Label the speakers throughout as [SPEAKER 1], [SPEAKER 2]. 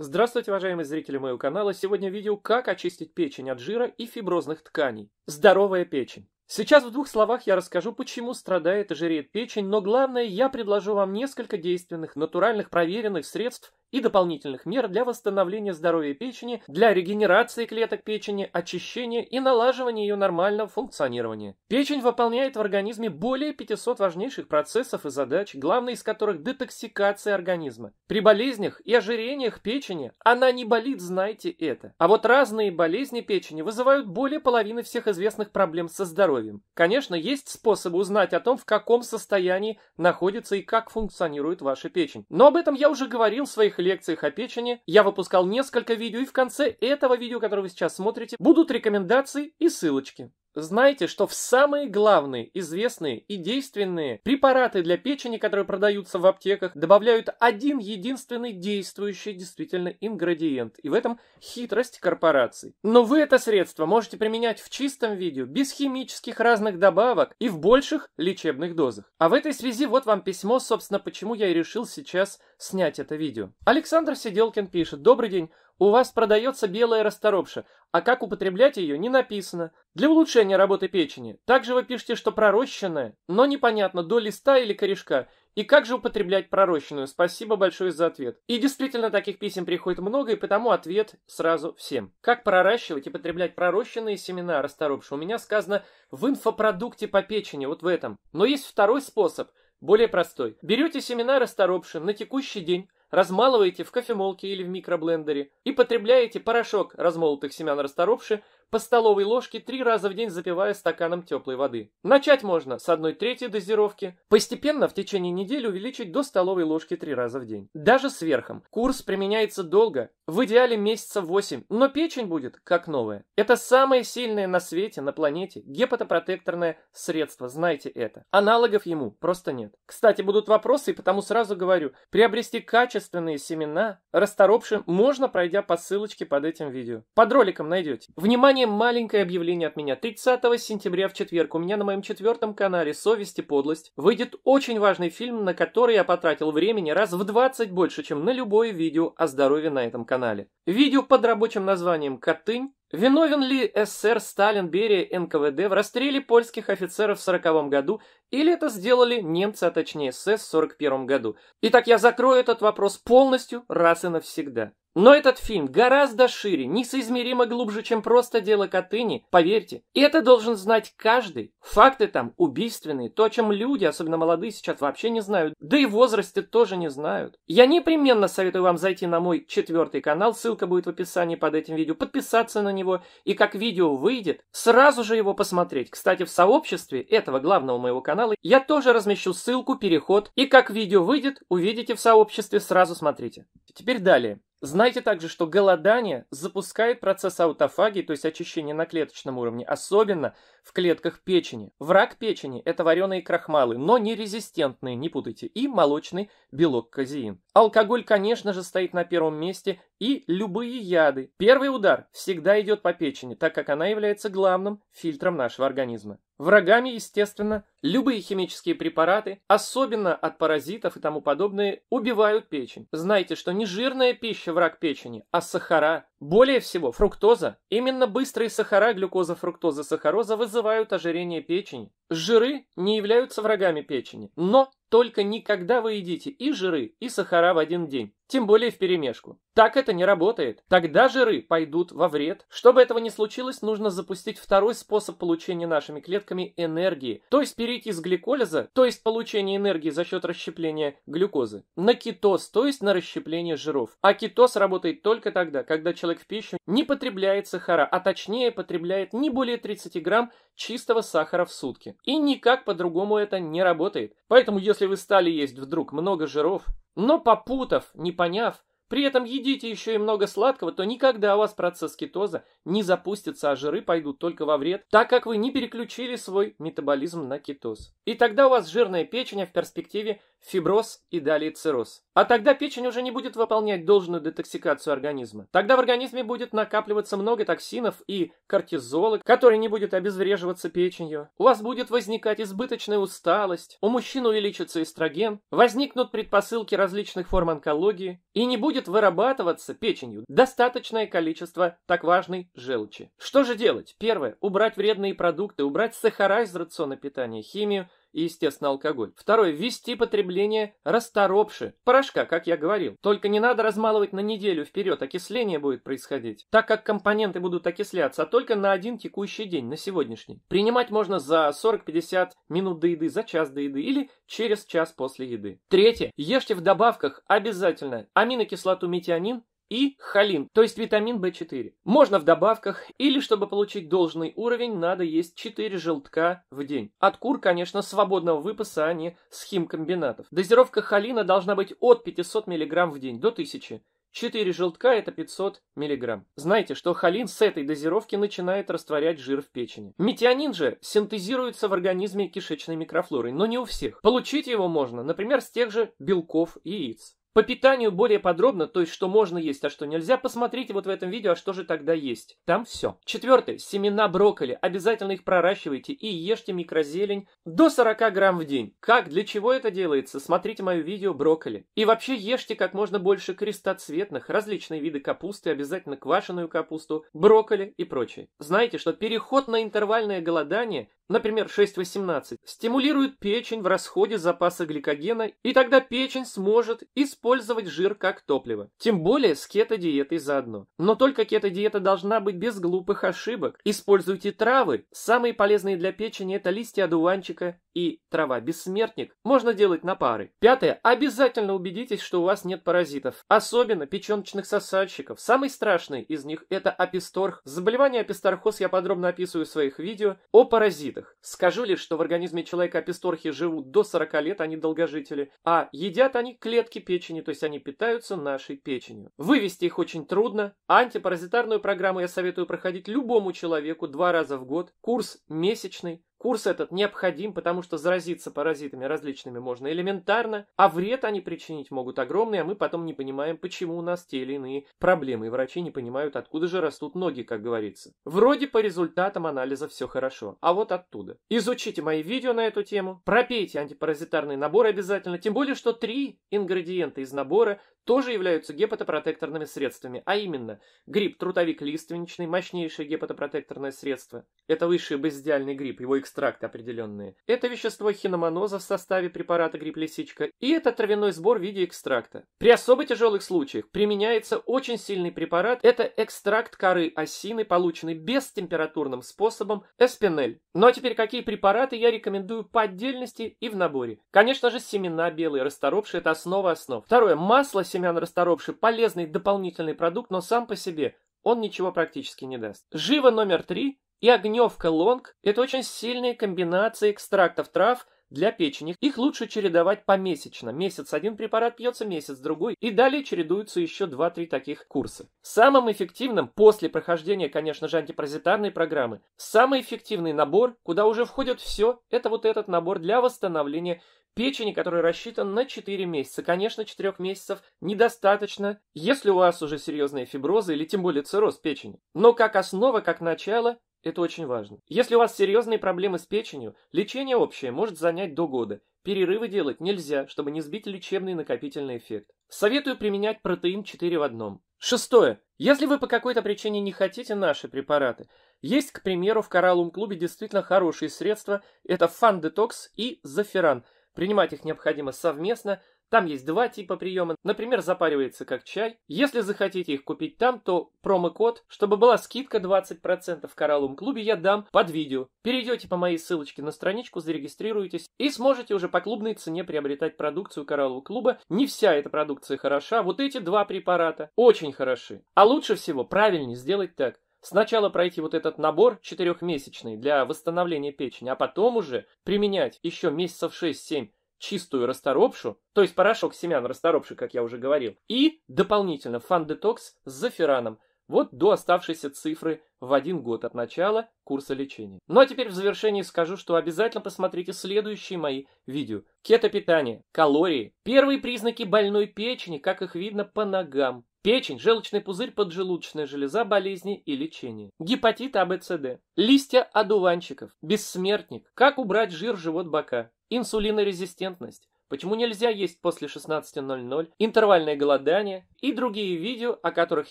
[SPEAKER 1] Здравствуйте, уважаемые зрители моего канала! Сегодня видео «Как очистить печень от жира и фиброзных тканей». Здоровая печень! Сейчас в двух словах я расскажу, почему страдает и жиреет печень, но главное, я предложу вам несколько действенных, натуральных, проверенных средств, и дополнительных мер для восстановления здоровья печени, для регенерации клеток печени, очищения и налаживания ее нормального функционирования. Печень выполняет в организме более 500 важнейших процессов и задач, главной из которых детоксикация организма. При болезнях и ожирениях печени она не болит, знайте это. А вот разные болезни печени вызывают более половины всех известных проблем со здоровьем. Конечно, есть способы узнать о том, в каком состоянии находится и как функционирует ваша печень. Но об этом я уже говорил в своих своих лекциях о печени я выпускал несколько видео, и в конце этого видео, которое вы сейчас смотрите, будут рекомендации и ссылочки. Знайте, что в самые главные, известные и действенные препараты для печени, которые продаются в аптеках, добавляют один единственный действующий действительно ингредиент. И в этом хитрость корпораций. Но вы это средство можете применять в чистом виде, без химических разных добавок и в больших лечебных дозах. А в этой связи вот вам письмо, собственно, почему я и решил сейчас снять это видео. Александр Сиделкин пишет. Добрый день. У вас продается белая расторопша, а как употреблять ее не написано. Для улучшения работы печени. Также вы пишете, что пророщенная, но непонятно, до листа или корешка. И как же употреблять пророщенную? Спасибо большое за ответ. И действительно, таких писем приходит много, и потому ответ сразу всем. Как проращивать и потреблять пророщенные семена расторопши? У меня сказано в инфопродукте по печени, вот в этом. Но есть второй способ – более простой. Берете семена расторопши на текущий день, размалываете в кофемолке или в микроблендере и потребляете порошок размолотых семян расторопши по столовой ложке три раза в день запивая стаканом теплой воды. Начать можно с одной третьей дозировки, постепенно в течение недели увеличить до столовой ложки три раза в день. Даже сверхом. Курс применяется долго, в идеале месяца 8, но печень будет как новая. Это самое сильное на свете, на планете, гепатопротекторное средство, знаете это. Аналогов ему просто нет. Кстати, будут вопросы, и потому сразу говорю, приобрести качественные семена расторопши можно, пройдя по ссылочке под этим видео. Под роликом найдете. Внимание, маленькое объявление от меня. 30 сентября в четверг у меня на моем четвертом канале «Совесть и подлость» выйдет очень важный фильм, на который я потратил времени раз в 20 больше, чем на любое видео о здоровье на этом канале канале. Видео под рабочим названием «Катынь» Виновен ли СССР, Сталин, Берия, НКВД в расстреле польских офицеров в 1940 году, или это сделали немцы, а точнее СС в 1941 году? Итак, я закрою этот вопрос полностью раз и навсегда. Но этот фильм гораздо шире, несоизмеримо глубже, чем просто дело Катыни, поверьте. И это должен знать каждый. Факты там убийственные, то, о чем люди, особенно молодые, сейчас вообще не знают. Да и возрасте тоже не знают. Я непременно советую вам зайти на мой четвертый канал, ссылка будет в описании под этим видео, подписаться на него, и как видео выйдет, сразу же его посмотреть. Кстати, в сообществе этого главного моего канала я тоже размещу ссылку, переход, и как видео выйдет, увидите в сообществе, сразу смотрите. Теперь далее. Знайте также, что голодание запускает процесс аутофагии, то есть очищения на клеточном уровне, особенно в клетках печени. Враг печени – это вареные крахмалы, но не резистентные, не путайте, и молочный белок казеин. Алкоголь, конечно же, стоит на первом месте, и любые яды. Первый удар всегда идет по печени, так как она является главным фильтром нашего организма. Врагами, естественно, любые химические препараты, особенно от паразитов и тому подобное, убивают печень. Знайте, что не жирная пища враг печени, а сахара. Более всего, фруктоза. Именно быстрые сахара, глюкоза, фруктоза, сахароза вызывают ожирение печени. Жиры не являются врагами печени, но только никогда вы едите и жиры, и сахара в один день, тем более в перемешку. Так это не работает. Тогда жиры пойдут во вред. Чтобы этого не случилось, нужно запустить второй способ получения нашими клетками энергии, то есть перейти с гликолиза, то есть получения энергии за счет расщепления глюкозы, на кетоз, то есть на расщепление жиров. А кетоз работает только тогда, когда человек в пищу не потребляет сахара, а точнее потребляет не более 30 грамм чистого сахара в сутки. И никак по-другому это не работает. Поэтому если вы стали есть вдруг много жиров, но попутав, не поняв, при этом едите еще и много сладкого, то никогда у вас процесс кетоза не запустится, а жиры пойдут только во вред, так как вы не переключили свой метаболизм на кетоз. И тогда у вас жирная печень, а в перспективе фиброз и далее цирроз. А тогда печень уже не будет выполнять должную детоксикацию организма. Тогда в организме будет накапливаться много токсинов и кортизола, который не будет обезвреживаться печенью. У вас будет возникать избыточная усталость, у мужчин увеличится эстроген, возникнут предпосылки различных форм онкологии и не будет вырабатываться печенью достаточное количество так важной желчи. Что же делать? Первое. Убрать вредные продукты, убрать сахара из рациона питания, химию, и, естественно, алкоголь. Второе, ввести потребление расторопши, порошка, как я говорил. Только не надо размалывать на неделю вперед, окисление будет происходить, так как компоненты будут окисляться, а только на один текущий день, на сегодняшний. Принимать можно за 40-50 минут до еды, за час до еды или через час после еды. Третье, ешьте в добавках обязательно аминокислоту метионин, и холин, то есть витамин В4. Можно в добавках, или чтобы получить должный уровень, надо есть 4 желтка в день. От кур, конечно, свободного выпаса, а не с химкомбинатов. Дозировка холина должна быть от 500 мг в день до 1000 4 желтка – это 500 мг. Знаете, что холин с этой дозировки начинает растворять жир в печени. Метионин же синтезируется в организме кишечной микрофлорой, но не у всех. Получить его можно, например, с тех же белков яиц. По питанию более подробно, то есть что можно есть, а что нельзя, посмотрите вот в этом видео, а что же тогда есть. Там все. Четвертое. Семена брокколи. Обязательно их проращивайте и ешьте микрозелень до 40 грамм в день. Как, для чего это делается, смотрите мое видео брокколи. И вообще ешьте как можно больше крестоцветных, различные виды капусты, обязательно квашеную капусту, брокколи и прочее. Знаете, что переход на интервальное голодание например 6,18, стимулирует печень в расходе запаса гликогена, и тогда печень сможет использовать жир как топливо. Тем более с кето-диетой заодно. Но только кето-диета должна быть без глупых ошибок. Используйте травы. Самые полезные для печени это листья одуванчика, и трава-бессмертник можно делать на пары. Пятое. Обязательно убедитесь, что у вас нет паразитов. Особенно печеночных сосальщиков. Самый страшный из них это аписторх. Заболевание аписторхоз я подробно описываю в своих видео о паразитах. Скажу лишь, что в организме человека аписторхи живут до 40 лет, они долгожители, а едят они клетки печени, то есть они питаются нашей печенью. Вывести их очень трудно. Антипаразитарную программу я советую проходить любому человеку два раза в год. Курс месячный. Курс этот необходим, потому что заразиться паразитами различными можно элементарно, а вред они причинить могут огромный, а мы потом не понимаем, почему у нас те или иные проблемы, и врачи не понимают, откуда же растут ноги, как говорится. Вроде по результатам анализа все хорошо, а вот оттуда. Изучите мои видео на эту тему, пропейте антипаразитарный набор обязательно, тем более, что три ингредиента из набора тоже являются гепатопротекторными средствами, а именно гриб трутовик лиственничный, мощнейшее гепатопротекторное средство. Это высший базидиальный гриб, его экстракты определенные. Это вещество хиноманоза в составе препарата гриб-лисичка. И это травяной сбор в виде экстракта. При особо тяжелых случаях применяется очень сильный препарат. Это экстракт коры осины, полученный бестемпературным способом эспинель. Ну а теперь какие препараты я рекомендую по отдельности и в наборе? Конечно же семена белые, расторопшие, это основа основ. Второе, масло семян семян расторопши полезный дополнительный продукт, но сам по себе он ничего практически не даст. Жива номер три и огневка лонг – это очень сильные комбинации экстрактов трав для печени. Их лучше чередовать помесячно. Месяц один препарат пьется, месяц другой. И далее чередуются еще 2-3 таких курса. Самым эффективным, после прохождения, конечно же, антипаразитарной программы, самый эффективный набор, куда уже входит все, это вот этот набор для восстановления печени, который рассчитан на 4 месяца. Конечно, 4 месяцев недостаточно, если у вас уже серьезные фиброзы или тем более цирроз печени. Но как основа, как начало, это очень важно. Если у вас серьезные проблемы с печенью, лечение общее может занять до года. Перерывы делать нельзя, чтобы не сбить лечебный накопительный эффект. Советую применять протеин 4 в одном. Шестое. Если вы по какой-то причине не хотите наши препараты, есть, к примеру, в Кораллум-клубе действительно хорошие средства. Это Фан Детокс и Заферан – Принимать их необходимо совместно. Там есть два типа приема. Например, запаривается как чай. Если захотите их купить там, то промокод, чтобы была скидка 20% в коралловом клубе, я дам под видео. Перейдете по моей ссылочке на страничку, зарегистрируйтесь и сможете уже по клубной цене приобретать продукцию кораллового клуба. Не вся эта продукция хороша. Вот эти два препарата очень хороши. А лучше всего правильнее сделать так – Сначала пройти вот этот набор четырехмесячный для восстановления печени, а потом уже применять еще месяцев 6-7 чистую расторопшу, то есть порошок семян расторопши, как я уже говорил, и дополнительно фан-детокс с зафираном, вот до оставшейся цифры в один год от начала курса лечения. Ну а теперь в завершении скажу, что обязательно посмотрите следующие мои видео. Кето-питание, калории, первые признаки больной печени, как их видно по ногам. Печень, желчный пузырь, поджелудочная железа, болезни и лечение. Гепатит АБЦД. Листья одуванчиков. Бессмертник. Как убрать жир, живот, бока. Инсулинорезистентность почему нельзя есть после 16.00, интервальное голодание и другие видео, о которых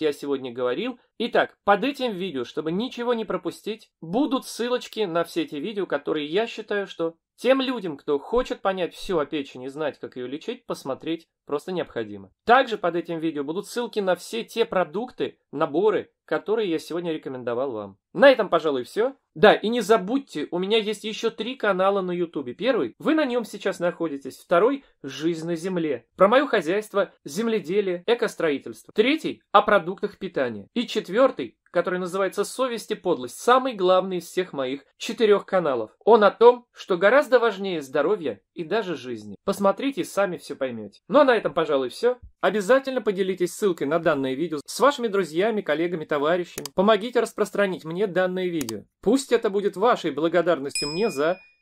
[SPEAKER 1] я сегодня говорил. Итак, под этим видео, чтобы ничего не пропустить, будут ссылочки на все эти видео, которые я считаю, что тем людям, кто хочет понять все о печени знать, как ее лечить, посмотреть просто необходимо. Также под этим видео будут ссылки на все те продукты, наборы, которые я сегодня рекомендовал вам. На этом, пожалуй, все. Да, и не забудьте, у меня есть еще три канала на Ютубе. Первый, вы на нем сейчас находитесь. Второй, жизнь на земле. Про мое хозяйство, земледелие, экостроительство. Третий, о продуктах питания. И четвертый, который называется «Совесть и подлость», самый главный из всех моих четырех каналов. Он о том, что гораздо важнее здоровья и даже жизни. Посмотрите сами все поймете. Ну а на этом, пожалуй, все. Обязательно поделитесь ссылкой на данное видео с вашими друзьями, коллегами, товарищами. Помогите распространить мне данное видео. Пусть это будет вашей благодарностью мне за